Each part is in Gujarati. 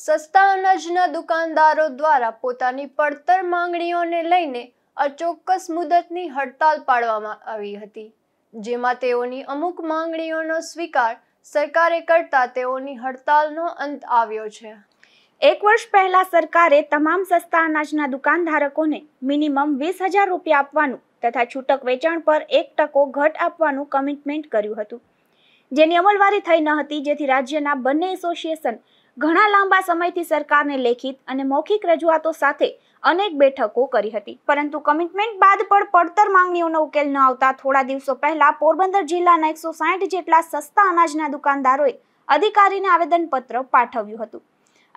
સસ્તા અનાજના દુકાનદારો દ્વારા પોતાની પડતર માંગણીઓને લઈને અચોક્કસ મુદતની હડતાલ પાડવામાં આવી હતી જેમાં તેઓની અમુક માંગણીઓનો સ્વીકાર સરકારે કરતા તેઓની હડતાલનો અંત આવ્યો છે એક વર્ષ પહેલા સરકારે તમામ સસ્તા અનાજના દુકાનધારકોને મિનિમમ વીસ હજાર રૂપિયા આપવાનું તથા છૂટક વેચાણ પર એક ટકો ઘટ આપવાનું કમિટમેન્ટ કર્યું હતું જેની અમલવારી થઈ ન હતી જેથી રાજ્યના બંને એસોસિએશન ઘણા લાંબા સમયથી સરકારને લેખિત અને મૌખિક રજૂઆતો સાથે અનેક બેઠકો કરી હતી પરંતુ કમિટમેન્ટ બાદ પણ પડતર માંગણીઓનો ઉકેલ ન આવતા થોડા દિવસો પહેલા પોરબંદર જિલ્લાના એકસો સાઠ જેટલા સસ્તા અનાજના દુકાનદારોએ અધિકારીને આવેદનપત્ર પાઠવ્યું હતું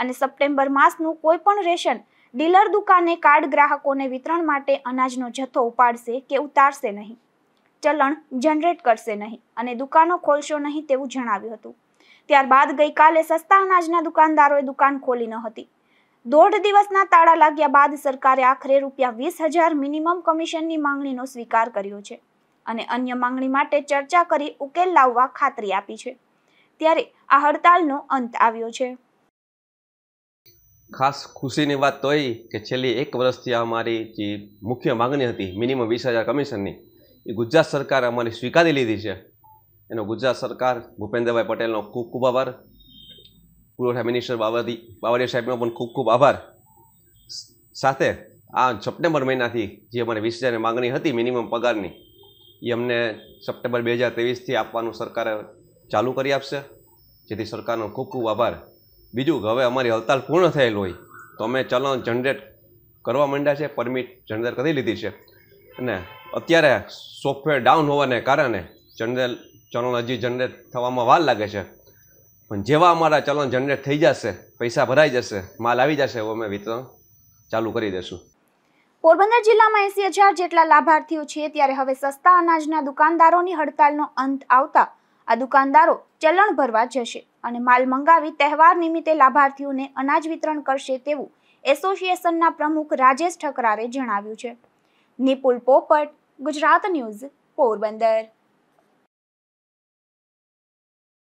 અને સપ્ટેમ્બર માસનું કોઈ પણ રેશન ડીલર દુકાને કાર્ડ ગ્રાહકોને વિતરણ માટે અનાજનો જથ્થો ઉપાડશે કે ઉતારશે નહીં ચલણ જનરેટ કરશે નહીં અને દુકાનો ખોલશો નહીં તેવું જણાવ્યું હતું ત્યારબાદ ગઈકાલે સસ્તા અનાજના દુકાનદારોએ દુકાન ખોલી ન હતી દોઢ દિવસના તાળા લાગ્યા બાદ સરકારે આખરે રૂપિયા વીસ હજાર મિનિમમ કમિશનની માંગણીનો સ્વીકાર કર્યો છે અને અન્ય માંગણી માટે ચર્ચા કરી ઉકેલ લાવવા ખાતરી આપી છે ત્યારે આ હડતાલનો અંત આવ્યો છે ખાસ ખુશીની વાત તો એ કે છેલ્લી એક વર્ષથી અમારી જે મુખ્ય માંગણી હતી મિનિમમ વીસ હજાર કમિશનની એ ગુજરાત સરકાર અમારી સ્વીકારી લીધી છે એનો ગુજરાત સરકાર ભૂપેન્દ્રભાઈ પટેલનો ખૂબ ખૂબ આભાર પૂર્વ મિનિસ્ટર બાવરી બાવરિયા સાહેબનો પણ ખૂબ ખૂબ આભાર સાથે આ સપ્ટેમ્બર મહિનાથી જે અમારી વીસ હજારની માગણી હતી મિનિમમ પગારની એ અમને સપ્ટેમ્બર બે હજાર ત્રેવીસથી આપવાનું સરકારે ચાલુ કરી આપશે જેથી સરકારનો ખૂબ ખૂબ આભાર બીજું હવે અમારી હડતાલ પૂર્ણ થયેલ હોય તો અમે ચલણ જનરેટ કરવા માંડ્યા છે પરમિટ જનરેટ કરી લીધી છે અને અત્યારે સોફ્ટવેર ડાઉન હોવાને કારણે જનરલ ચલણ હજી જનરેટ થવામાં વાર લાગે છે પણ જેવા અમારા ચલણ જનરેટ થઈ જશે પૈસા ભરાઈ જશે માલ આવી જશે એવો અમે વિતરણ ચાલુ કરી દઈશું પોરબંદર જિલ્લામાં એસી હજાર જેટલા લાભાર્થીઓ છે ત્યારે હવે સસ્તા અનાજના દુકાનદારોની હડતાલનો અંત આવતા આ દુકાનદારો ચલણ ભરવા જશે અને માલ મંગાવી તહેવાર નિમિત્તે લાભાર્થીઓને અનાજ વિતરણ કરશે તેવું એસોસિએશનના પ્રમુખ રાજેશ ઠકરારે જણાવ્યું છે નિપુલ પોપટ ગુજરાત ન્યૂઝ પોરબંદર